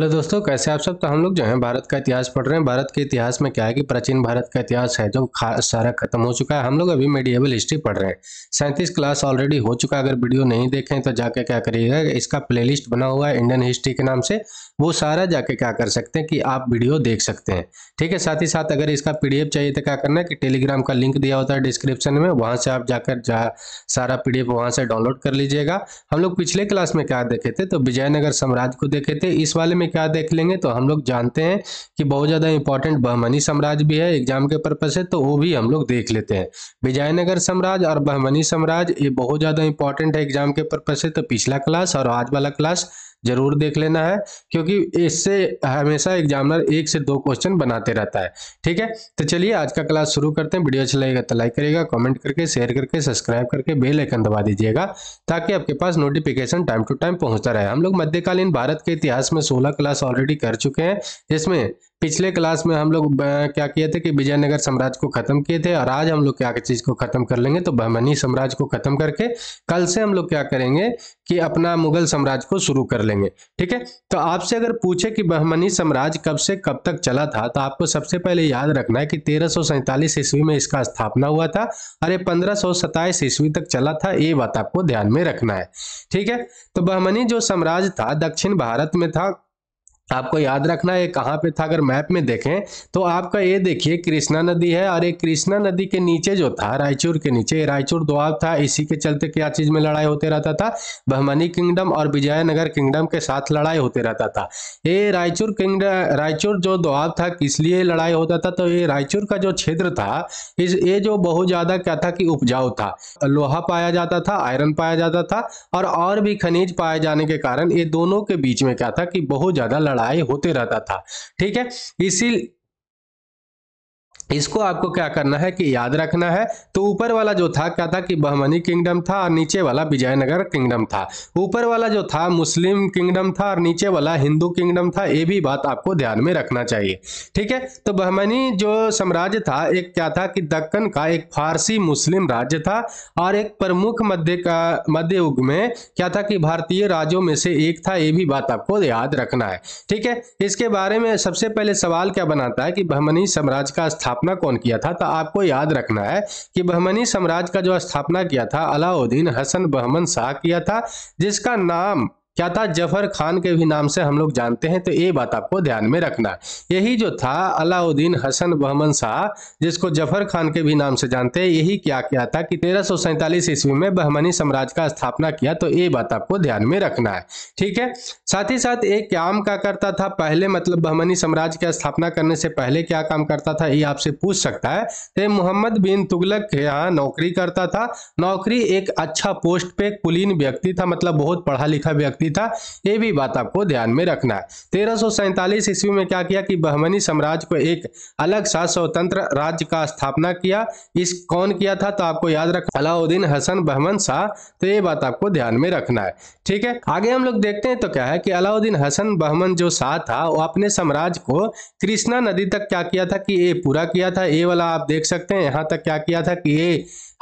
hello दोस्तों कैसे आप सब तो हम लोग जो है भारत का इतिहास पढ़ रहे हैं भारत के इतिहास में क्या है कि प्राचीन भारत का इतिहास है जो सारा खत्म हो चुका है हम लोग अभी मेडिएबल हिस्ट्री पढ़ रहे हैं सैंतीस क्लास ऑलरेडी हो चुका है अगर वीडियो नहीं देखें तो जाके क्या करिएगा इसका प्लेलिस्ट बना हुआ है इंडियन हिस्ट्री के नाम से वो सारा जाके क्या कर सकते हैं कि आप वीडियो देख सकते हैं ठीक है साथ ही साथ अगर इसका पी चाहिए तो क्या करना है कि टेलीग्राम का लिंक दिया होता है डिस्क्रिप्शन में वहाँ से आप जाकर जा सारा पी वहाँ से डाउनलोड कर लीजिएगा हम लोग पिछले क्लास में क्या देखे थे तो विजयनगर साम्राज्य को देखे थे इस वाले में में क्या देख लेंगे तो हम लोग जानते हैं कि बहुत ज़्यादा इंपॉर्टेंट बहमनी साम्राज्य भी है एग्जाम के पर्पज से तो वो भी हम लोग देख लेते हैं विजयनगर साम्राज्य और बहमनी साम्राज्य ये बहुत ज़्यादा इंपॉर्टेंट है एग्जाम के पर्पज से तो पिछला क्लास और आज वाला क्लास जरूर देख लेना है क्योंकि इससे हमेशा एग्जामिनर एक से दो क्वेश्चन बनाते रहता है ठीक है तो चलिए आज का क्लास शुरू करते हैं वीडियो अच्छा लगेगा तो लाइक करिएगा कमेंट करके शेयर करके सब्सक्राइब करके बेल आइकन दबा दीजिएगा ताकि आपके पास नोटिफिकेशन टाइम टू टाइम पहुंचता रहे हम लोग मध्यकालीन भारत के इतिहास में सोलह क्लास ऑलरेडी कर चुके हैं जिसमें पिछले क्लास में हम लोग क्या किए थे कि विजयनगर साम्राज्य को खत्म किए थे और आज हम लोग क्या चीज को खत्म कर लेंगे तो बहमनी साम्राज्य को खत्म करके कल से हम लोग क्या करेंगे कि अपना मुगल साम्राज्य को शुरू कर लेंगे ठीक है तो आपसे अगर पूछे कि बहमनी साम्राज्य कब से कब तक चला था तो आपको सबसे पहले याद रखना है कि तेरह ईस्वी में इसका स्थापना हुआ था और ये पंद्रह ईस्वी तक चला था ये बात आपको ध्यान में रखना है ठीक है तो बहमनी जो साम्राज्य था दक्षिण भारत में था आपको याद रखना है कहाँ पे था अगर मैप में देखें तो आपका ये देखिए कृष्णा नदी है और ये कृष्णा नदी के नीचे जो था रायचूर के नीचे रायचूर दोआब था इसी के चलते क्या चीज़ में लड़ाई होते रहता था बहमनी किंगडम और विजयनगर किंगडम के साथ लड़ाई होते रहता था ये रायचूर किंगडम रायचूर जो दोआब था किस लिए लड़ाई होता था तो ये रायचूर का जो क्षेत्र था इस ये जो बहुत ज़्यादा क्या था कि उपजाऊ था लोहा पाया जाता था आयरन पाया जाता था और और भी खनिज पाए जाने के कारण ये दोनों के बीच में क्या था कि बहुत ज़्यादा लड़ाई पढ़ाई होते रहता था ठीक है इसी इसको आपको क्या करना है कि याद रखना है तो ऊपर वाला जो था क्या था कि बहमनी किंगडम था और नीचे वाला विजयनगर किंगडम था ऊपर वाला जो था मुस्लिम किंगडम था और नीचे वाला हिंदू किंगडम था ये भी बात आपको ध्यान में रखना चाहिए ठीक है तो बहमनी जो साम्राज्य था एक क्या था कि दक्कन का एक फारसी मुस्लिम राज्य था और एक प्रमुख मध्य का मध्य युग में क्या था कि भारतीय राज्यों में से एक था ये भी बात आपको याद रखना है ठीक है इसके बारे में सबसे पहले सवाल क्या बनाता है कि बहमनी साम्राज्य का स्थापना स्थापना कौन किया था तो आपको याद रखना है कि बहमनी साम्राज्य का जो स्थापना किया था अलाउद्दीन हसन बहमन शाह किया था जिसका नाम क्या था जफर खान के भी नाम से हम लोग जानते हैं तो ये बात आपको ध्यान में रखना यही जो था अलाउद्दीन हसन बहमन शाह जिसको जफर खान के भी नाम से जानते हैं यही क्या किया था कि तेरह ईस्वी में बहमनी साम्राज्य का स्थापना किया तो ये बात आपको ध्यान में रखना है ठीक है साथ ही साथ एक काम का करता था पहले मतलब बहमनी साम्राज्य की स्थापना करने से पहले क्या काम करता था ये आपसे पूछ सकता है तो मोहम्मद बिन तुगलक के यहाँ नौकरी करता था नौकरी एक अच्छा पोस्ट पे कुलीन व्यक्ति था मतलब बहुत पढ़ा लिखा व्यक्ति नहीं था ये भी बात आपको ध्यान में रखना है तेरह ईस्वी में क्या किया कि बहमनी साम्राज्य को एक अलग सा स्वतंत्र राज्य का स्थापना किया इस कौन किया था तो आपको याद रखना अलाउद्दीन हसन बहमन शाह तो ये बात आपको ध्यान में रखना है ठीक है आगे हम लोग देखते हैं तो क्या है कि अलाउद्दीन हसन बहमन जो शाह था वो अपने साम्राज्य को कृष्णा नदी तक क्या किया था कि ये पूरा किया था ये वाला आप देख सकते हैं यहाँ तक क्या किया था कि ये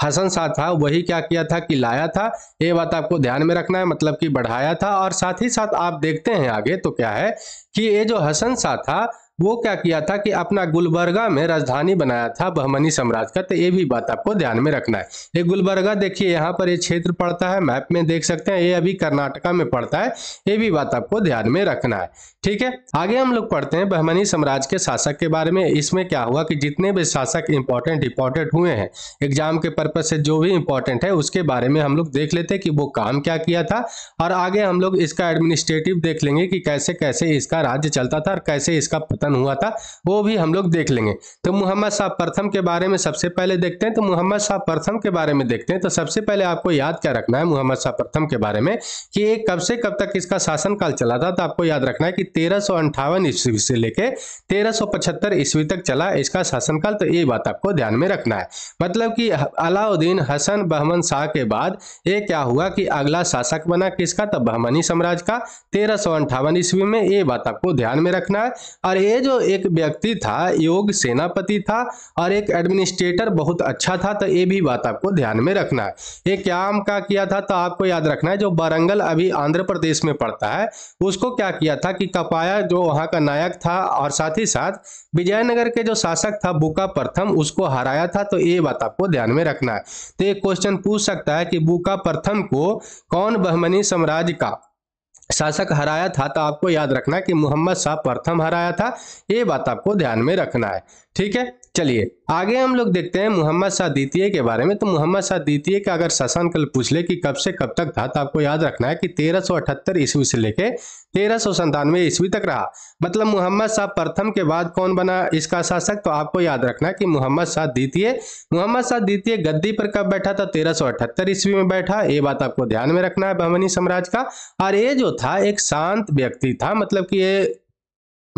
हसन शाह था वही क्या किया था कि लाया था ये बात आपको ध्यान में रखना है मतलब कि बढ़ाया था और साथ ही साथ आप देखते हैं आगे तो क्या है कि ये जो हसन शाह था वो क्या किया था कि अपना गुलबर्गा में राजधानी बनाया था बहमनी साम्राज्य का तो ये भी बात आपको ध्यान में रखना है ये गुलबर्गा देखिए यहाँ पर ये क्षेत्र पड़ता है मैप में देख सकते हैं ये अभी कर्नाटका में पड़ता है ये भी बात आपको ध्यान में रखना है ठीक है आगे हम लोग पढ़ते हैं बहमनी साम्राज्य के शासक के बारे में इसमें क्या हुआ कि जितने भी शासक इंपॉर्टेंट इंपॉर्टेंट हुए हैं एग्जाम के पर्पज से जो भी इंपॉर्टेंट है उसके बारे में हम लोग देख लेते हैं कि वो काम क्या किया था और आगे हम लोग इसका एडमिनिस्ट्रेटिव देख लेंगे कि कैसे कैसे इसका राज्य चलता था और कैसे इसका परिवर्तन हुआ था वो भी हम लोग देख लेंगे तो मोहम्मद शाह प्रथम के बारे में सबसे पहले देखते हैं तो मोहम्मद शाह प्रथम के बारे में देखते हैं तो सबसे पहले आपको याद क्या रखना है मोहम्मद शाह प्रथम के बारे में कि ये कब से कब तक इसका शासनकाल चला था तो आपको याद रखना है कि तेरह ईस्वी से लेकर तेरह ईस्वी तक चला इसका शासनकाल तो ये बात आपको ध्यान में रखना है मतलब कि अलाउद्दीन हसन बहमन शाह के बाद ये क्या हुआ कि अगला शासक बना किसका तब बहमनी साम्राज्य का तेरह सौ अंठावन ईस्वी में ये बात आपको ध्यान में रखना है और ये जो एक व्यक्ति था योग सेनापति था और एक एडमिनिस्ट्रेटर बहुत अच्छा था तो ये भी बात आपको ध्यान में रखना है ये क्या का किया था तो आपको याद रखना है जो बरंगल अभी आंध्र प्रदेश में पड़ता है उसको क्या किया था कि कपाया जो वहाँ का नायक था और साथ ही साथ विजयनगर के जो शासक था बुका प्रथम उसको हराया था तो ये बात आपको ध्यान में रखना है तो ये क्वेश्चन पूछ सकता है कि बुका प्रथम को कौन बहमनी साम्राज्य का शासक हराया था तो आपको याद रखना कि मोहम्मद शाह प्रथम हराया था ये बात आपको ध्यान में रखना है ठीक है चलिए आगे हम लोग देखते हैं मोहम्मद शाह द्वितीय के बारे में तो मोहम्मद शाह द्वितीय का अगर शासन कल पूछ ले कि कब से कब तक था तो आपको याद रखना है कि तेरह सौ अठहत्तर ईस्वी से लेके तेरह सौ संतानवे ईस्वी तक रहा मतलब मोहम्मद शाह प्रथम के बाद कौन बना इसका शासक तो आपको याद रखना है कि मोहम्मद शाह द्वितीय मोहम्मद शाह द्वितीय गद्दी पर कब बैठा था तेरह सौ अठहत्तर ईस्वी में बैठा ये बात आपको ध्यान में रखना है बहमनी साम्राज्य का और ये जो था एक शांत व्यक्ति था मतलब कि ये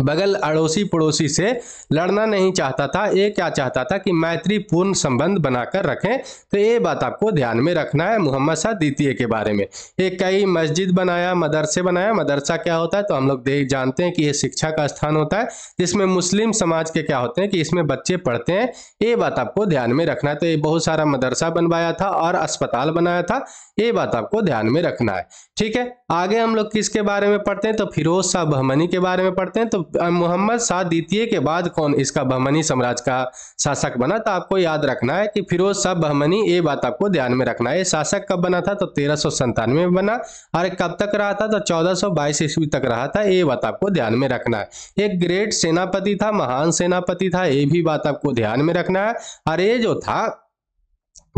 बगल अड़ोसी पड़ोसी से लड़ना नहीं चाहता था ये क्या चाहता था कि मैत्रीपूर्ण संबंध बनाकर रखें तो ये बात आपको ध्यान में रखना है मोहम्मद शाह द्वितीय के बारे में ये कई मस्जिद बनाया मदरसे बनाया मदरसा क्या होता है तो हम लोग देख जानते हैं कि ये शिक्षा का स्थान होता है जिसमें मुस्लिम समाज के क्या होते हैं कि इसमें बच्चे पढ़ते हैं ये बात आपको ध्यान में रखना है तो ये बहुत सारा मदरसा बनवाया था और अस्पताल बनाया था ये बात आपको ध्यान में रखना है ठीक है आगे हम लोग किसके बारे में पढ़ते हैं तो फिरोज शाह बहमनी के बारे में पढ़ते हैं तो मोहम्मद शाह द्वितीय के बाद कौन इसका बहमनी साम्राज्य का शासक बना तो आपको याद रखना है कि फिरोज शाह बहमनी ये बात आपको ध्यान में रखना है शासक कब बना था तो तेरह में बना और कब तक रहा था तो चौदह सौ ईस्वी तक रहा था ये बात आपको ध्यान में रखना है एक ग्रेट सेनापति था महान सेनापति था ये भी बात आपको ध्यान में रखना है और ये जो था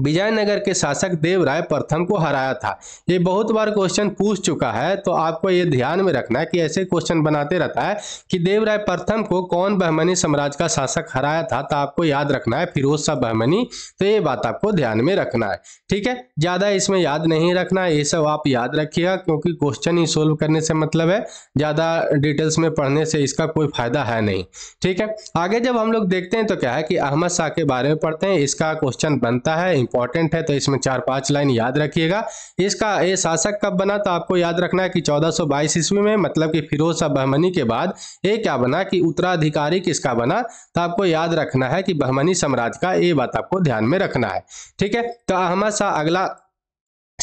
विजयनगर के शासक देव राय प्रथम को हराया था ये बहुत बार क्वेश्चन पूछ चुका है तो आपको ये ध्यान में रखना है कि ऐसे क्वेश्चन बनाते रहता है कि देव राय प्रथम को कौन बहमनी साम्राज्य का शासक हराया था तो आपको याद रखना है फिरोज शाह बहमनी तो ये बात आपको ध्यान में रखना है ठीक है ज़्यादा इसमें याद नहीं रखना ये सब आप याद रखिएगा क्योंकि क्वेश्चन ही सोल्व करने से मतलब है ज़्यादा डिटेल्स में पढ़ने से इसका कोई फायदा है नहीं ठीक है आगे जब हम लोग देखते हैं तो क्या है कि अहमद शाह के बारे में पढ़ते हैं इसका क्वेश्चन बनता है इंपॉर्टेंट है तो इसमें चार पांच लाइन याद रखिएगा इसका ये शासक कब बना तो आपको याद रखना है कि 1422 ईस्वी में मतलब कि फिरोज शाह बहमनी के बाद ये क्या बना कि उत्तराधिकारी किसका बना तो आपको याद रखना है कि बहमनी साम्राज्य का ये बात आपको ध्यान में रखना है ठीक है तो अहमद शाह अगला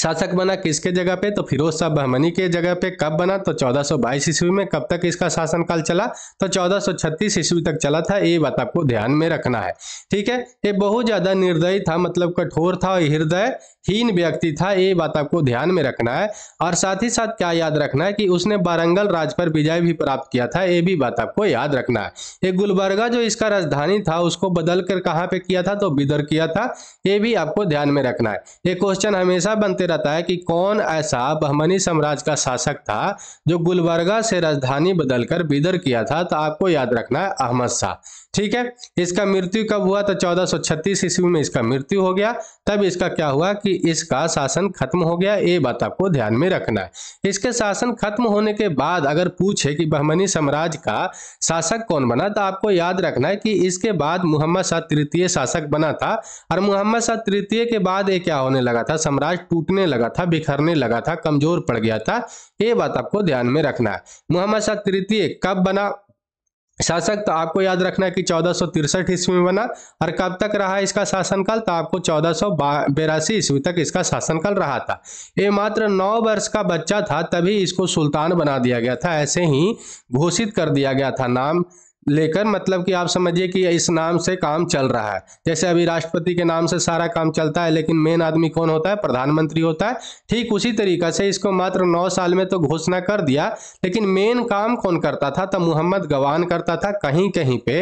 शासक बना किसके जगह पे तो फिरोज शाह बहमनी के जगह पे कब बना तो 1422 ईस्वी में कब तक इसका शासनकाल चला तो 1436 ईस्वी तक चला था ये बात आपको ध्यान में रखना है ठीक है ये बहुत ज्यादा निर्दयी था मतलब कठोर था और हृदय हीन व्यक्ति था ये बात आपको ध्यान में रखना है और साथ ही साथ क्या याद रखना है कि उसने वारंगल राज पर विजय भी प्राप्त किया था ये भी बात आपको याद रखना है ये गुलबर्गा जो इसका राजधानी था उसको बदल कर कहाँ पे किया था तो बिदर किया था ये भी आपको ध्यान में रखना है ये क्वेश्चन हमेशा बनते रहता है कि कौन ऐसा बहमनी साम्राज्य का शासक था जो गुलबर्गा से राजधानी बदलकर बिदर किया था तो आपको याद रखना है अहमद शाह ठीक है इसका मृत्यु कब हुआ तो 1436 ईस्वी में इसका मृत्यु हो गया तब इसका क्या हुआ कि इसका शासन खत्म हो गया ये बात आपको ध्यान में रखना है इसके शासन खत्म होने के बाद अगर पूछे कि बहमनी साम्राज्य का शासक कौन बना तो आपको याद रखना है कि इसके बाद मुहम्मद शाह तृतीय शासक बना था और मुहम्मद शाह तृतीय के बाद ये क्या होने लगा था साम्राज्य टूटने लगा था बिखरने लगा था कमजोर पड़ गया था ये बात आपको ध्यान में रखना है मुहम्मद शाह तृतीय कब बना शासक तो आपको याद रखना कि चौदह सौ तिरसठ ईस्वी में बना और कब तक रहा इसका शासनकाल तो आपको चौदह सौ बेरासी ईस्वी तक इसका शासनकाल रहा था ये मात्र नौ वर्ष का बच्चा था तभी इसको सुल्तान बना दिया गया था ऐसे ही घोषित कर दिया गया था नाम लेकर मतलब कि आप समझिए कि इस नाम से काम चल रहा है जैसे अभी राष्ट्रपति के नाम से सारा काम चलता है लेकिन मेन आदमी कौन होता है प्रधानमंत्री होता है ठीक उसी तरीका से इसको मात्र नौ साल में तो घोषणा कर दिया लेकिन मेन काम कौन करता था तो मोहम्मद गवान करता था कहीं कहीं पे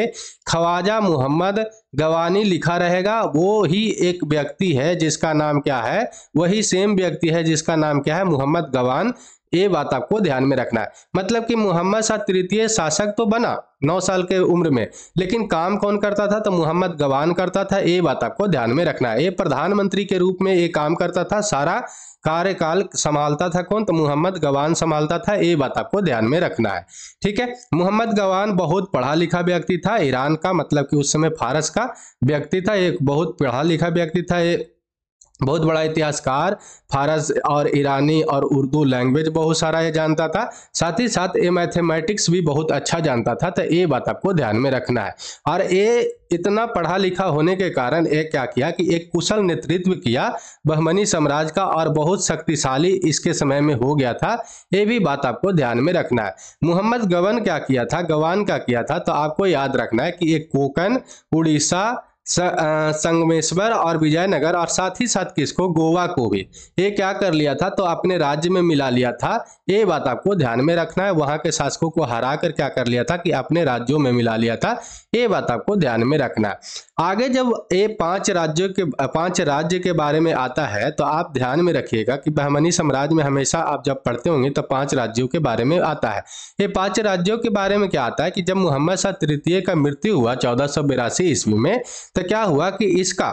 ख्वाजा मोहम्मद गवानी लिखा रहेगा वो ही एक व्यक्ति है जिसका नाम क्या है वही सेम व्यक्ति है जिसका नाम क्या है मोहम्मद गवान ये बात आपको ध्यान में रखना है मतलब कि मोहम्मद शाह तृतीय शासक तो बना नौ साल के उम्र में लेकिन काम कौन करता था तो मोहम्मद गवान करता था ये बात आपको ध्यान में रखना है ये प्रधानमंत्री के रूप में ये काम करता था सारा कार्यकाल संभालता था कौन तो मोहम्मद गवान संभालता था ये बात आपको ध्यान में रखना है ठीक है मोहम्मद गवान बहुत पढ़ा लिखा व्यक्ति था ईरान का मतलब कि उस समय फारस का व्यक्ति था एक बहुत पढ़ा लिखा व्यक्ति था ये बहुत बड़ा इतिहासकार फारस और ईरानी और उर्दू लैंग्वेज बहुत सारा ये जानता था साथ ही साथ ये मैथमेटिक्स भी बहुत अच्छा जानता था तो ये बात आपको ध्यान में रखना है और ये इतना पढ़ा लिखा होने के कारण ये क्या किया कि एक कुशल नेतृत्व किया बहमनी साम्राज्य का और बहुत शक्तिशाली इसके समय में हो गया था ये भी बात आपको ध्यान में रखना है मोहम्मद गवन क्या किया था गवान क्या किया था तो आपको याद रखना है कि एक कोकन उड़ीसा संगमेश्वर और विजयनगर और साथ ही साथ किसको गोवा को भी ये क्या कर लिया था तो अपने राज्य में मिला लिया था ये बात आपको ध्यान में रखना है वहां के शासकों को हरा कर क्या कर लिया था कि अपने राज्यों में मिला लिया था ये बात आपको ध्यान में रखना है आगे जब ये पांच राज्यों के पांच राज्य के बारे में आता है तो आप ध्यान में रखिएगा कि बहमनी साम्राज्य में हमेशा आप जब पढ़ते होंगे तो पांच राज्यों के बारे में आता है ये पांच राज्यों के बारे में क्या आता है कि जब मुहम्मद शाह तृतीय का मृत्यु हुआ चौदह ईस्वी में तो क्या हुआ कि इसका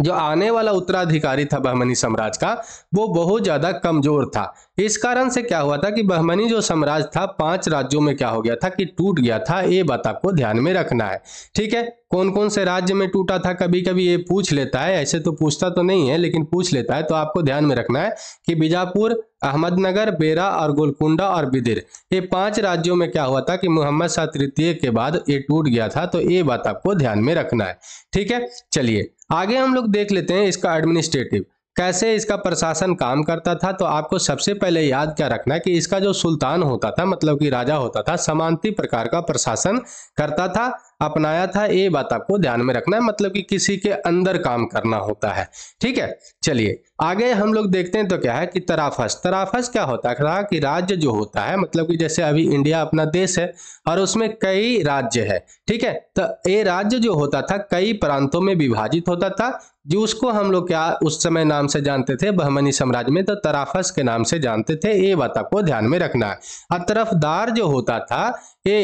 जो आने वाला उत्तराधिकारी था बहमनी साम्राज्य का वो बहुत ज्यादा कमजोर था इस कारण से क्या हुआ था कि बहमनी जो साम्राज्य था पांच राज्यों में क्या हो गया था कि टूट गया था ये बात आपको ध्यान में रखना है ठीक है कौन कौन से राज्य में टूटा था कभी कभी ये पूछ लेता है ऐसे तो पूछता तो नहीं है लेकिन पूछ लेता है तो आपको ध्यान में रखना है कि बीजापुर अहमदनगर बेरा और गोलकुंडा और बिदिर ये पांच राज्यों में क्या हुआ था कि मोहम्मद शाह तृतीय के बाद ये टूट गया था तो ये बात आपको ध्यान में रखना है ठीक है चलिए आगे हम लोग देख लेते हैं इसका एडमिनिस्ट्रेटिव कैसे इसका प्रशासन काम करता था तो आपको सबसे पहले याद क्या रखना है कि इसका जो सुल्तान होता था मतलब कि राजा होता था समानती प्रकार का प्रशासन करता था अपनाया था ये बात आपको ध्यान में रखना है मतलब कि किसी के अंदर काम करना होता है ठीक है चलिए आगे हम लोग देखते हैं तो क्या है कि तराफस तराफस क्या होता है कि राज्य जो होता है मतलब कि जैसे अभी इंडिया अपना देश है और उसमें कई राज्य है ठीक है तो ये राज्य जो होता था कई प्रांतों में विभाजित होता था जो उसको हम लोग क्या उस समय नाम से जानते थे बहमनी साम्राज्य में तो तराफस के नाम से जानते थे ये बात आपको ध्यान में रखना है और तरफदार जो होता था ये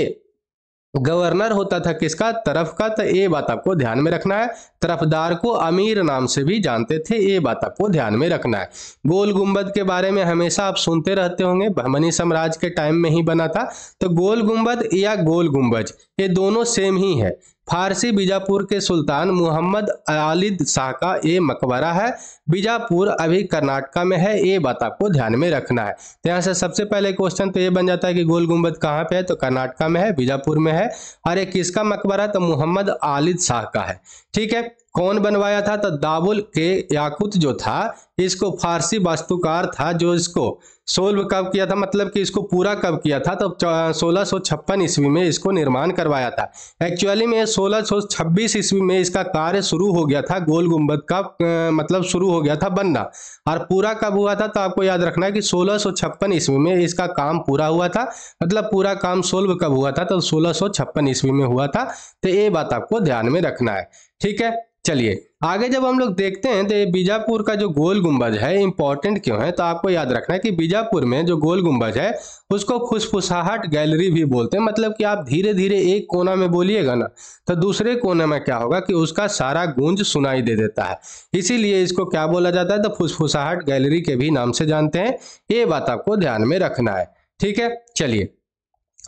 तो गवर्नर होता था किसका तरफ का तो ये बात आपको ध्यान में रखना है तरफदार को अमीर नाम से भी जानते थे ये बात आपको ध्यान में रखना है गोल गुंबद के बारे में हमेशा आप सुनते रहते होंगे बहमनी साम्राज्य के टाइम में ही बना था तो गोल गुंबद या गोल गुंबज ये दोनों सेम ही है फारसी बीजापुर के सुल्तान मोहम्मद आलिद शाह का ये मकबरा है बीजापुर अभी कर्नाटका में है ये बात आपको ध्यान में रखना है तो यहाँ से सबसे पहले क्वेश्चन तो ये बन जाता है कि गोल गुम्बद कहाँ पे है तो कर्नाटका में है बीजापुर में है और ये किसका मकबरा तो मोहम्मद आलिद शाह का है ठीक है कौन बनवाया था तो दाबुल के याकूत जो था इसको फारसी वास्तुकार था जो इसको सोल्व कब किया था मतलब कि इसको पूरा कब किया था तो सोलह सो छप्पन ईस्वी में इसको निर्माण करवाया था एक्चुअली में सोलह सौ छब्बीस ईस्वी में इसका कार्य शुरू हो गया था गोल गुम्बद का मतलब शुरू हो गया था बनना और पूरा कब हुआ था तो आपको याद रखना कि सोलह सौ छप्पन ईस्वी में इसका काम पूरा हुआ था मतलब पूरा काम सोल्व कब हुआ था तो सोलह सो छप्पन ईस्वी में हुआ था तो ये बात आपको ध्यान में रखना है ठीक है चलिए आगे जब हम लोग देखते हैं तो ये बीजापुर का जो गोल गुंबज है इंपॉर्टेंट क्यों है तो आपको याद रखना है कि बीजापुर में जो गोल गुंबज है उसको खुशफुसाहट गैलरी भी बोलते हैं मतलब कि आप धीरे धीरे एक कोना में बोलिएगा ना तो दूसरे कोने में क्या होगा कि उसका सारा गूंज सुनाई दे देता है इसीलिए इसको क्या बोला जाता है तो फुसफुसाहट गैलरी के भी नाम से जानते हैं ये बात आपको ध्यान में रखना है ठीक है चलिए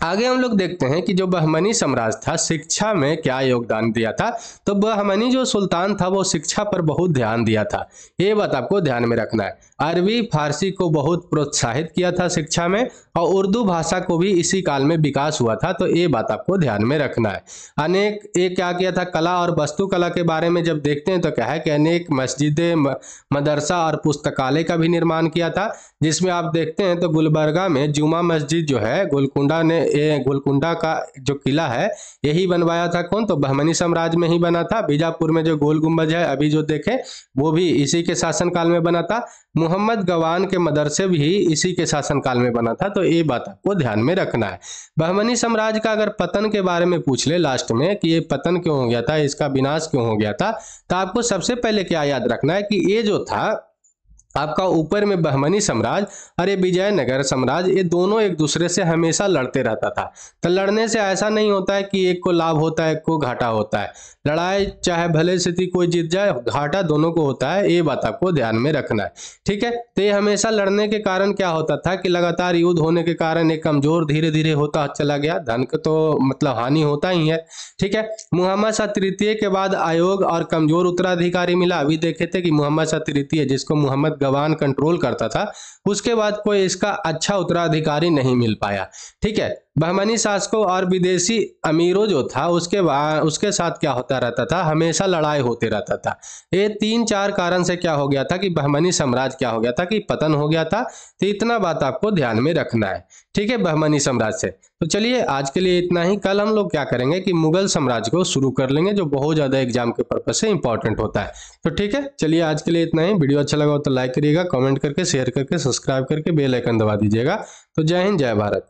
आगे हम लोग देखते हैं कि जो बहमनी साम्राज्य था शिक्षा में क्या योगदान दिया था तो बहमनी जो सुल्तान था वो शिक्षा पर बहुत ध्यान दिया था ये बात आपको ध्यान में रखना है अरबी फारसी को बहुत प्रोत्साहित किया था शिक्षा में और उर्दू भाषा को भी इसी काल में विकास हुआ था तो ये बात आपको ध्यान में रखना है अनेक ये क्या किया था कला और वस्तुकला के बारे में जब देखते हैं तो क्या है कि अनेक मस्जिदें मदरसा और पुस्तकालय का भी निर्माण किया था जिसमें आप देखते हैं तो गुलबर्गा में जुमा मस्जिद जो है गोलकुंडा ने गोलकुंडा का जो किला है यही बनवाया था कौन तो बहमनी साम्राज्य में ही बना था बीजापुर में जो गोल गुंबज है अभी जो देखें वो भी इसी के शासनकाल में बना था मोहम्मद गवान के मदरसे भी इसी के शासनकाल में बना था तो ये बात आपको ध्यान में रखना है बहमनी साम्राज्य का अगर पतन के बारे में पूछ ले लास्ट में कि ये पतन क्यों हो गया था इसका विनाश क्यों हो गया था तो आपको सबसे पहले क्या याद रखना है कि ये जो था आपका ऊपर में बहमनी साम्राज्य और ये विजयनगर साम्राज्य ये दोनों एक दूसरे से हमेशा लड़ते रहता था तो लड़ने से ऐसा नहीं होता है कि एक को लाभ होता है एक को घाटा होता है लड़ाई चाहे भले स्थिति कोई जीत जाए घाटा दोनों को होता है ये बात आपको ध्यान में रखना है ठीक है तो ये हमेशा लड़ने के कारण क्या होता था कि लगातार युद्ध होने के कारण एक कमजोर धीरे धीरे होता चला गया धन का तो मतलब हानि होता ही है ठीक है मुहम्मद शाह तृतीय के बाद आयोग और कमजोर उत्तराधिकारी मिला अभी देखे थे कि मुहम्मद शाह तृतीय जिसको मुहम्मद गवान कंट्रोल करता था उसके बाद कोई इसका अच्छा उत्तराधिकारी नहीं मिल पाया ठीक है बहमनी शासकों और विदेशी अमीरों जो था उसके उसके साथ क्या होता रहता था हमेशा लड़ाई होते रहता था ये तीन चार कारण से क्या हो गया था कि बहमनी साम्राज्य क्या हो गया था कि पतन हो गया था तो इतना बात आपको ध्यान में रखना है ठीक है बहमनी साम्राज्य से तो चलिए आज के लिए इतना ही कल हम लोग क्या करेंगे कि मुगल साम्राज्य को शुरू कर लेंगे जो बहुत ज़्यादा एग्जाम के पर्पज से इंपॉर्टेंट होता है तो ठीक है चलिए आज के लिए इतना ही वीडियो अच्छा लगा हो तो लाइक करिएगा कॉमेंट करके शेयर करके सब्सक्राइब करके बेलाइकन दबा दीजिएगा तो जय हिंद जय भारत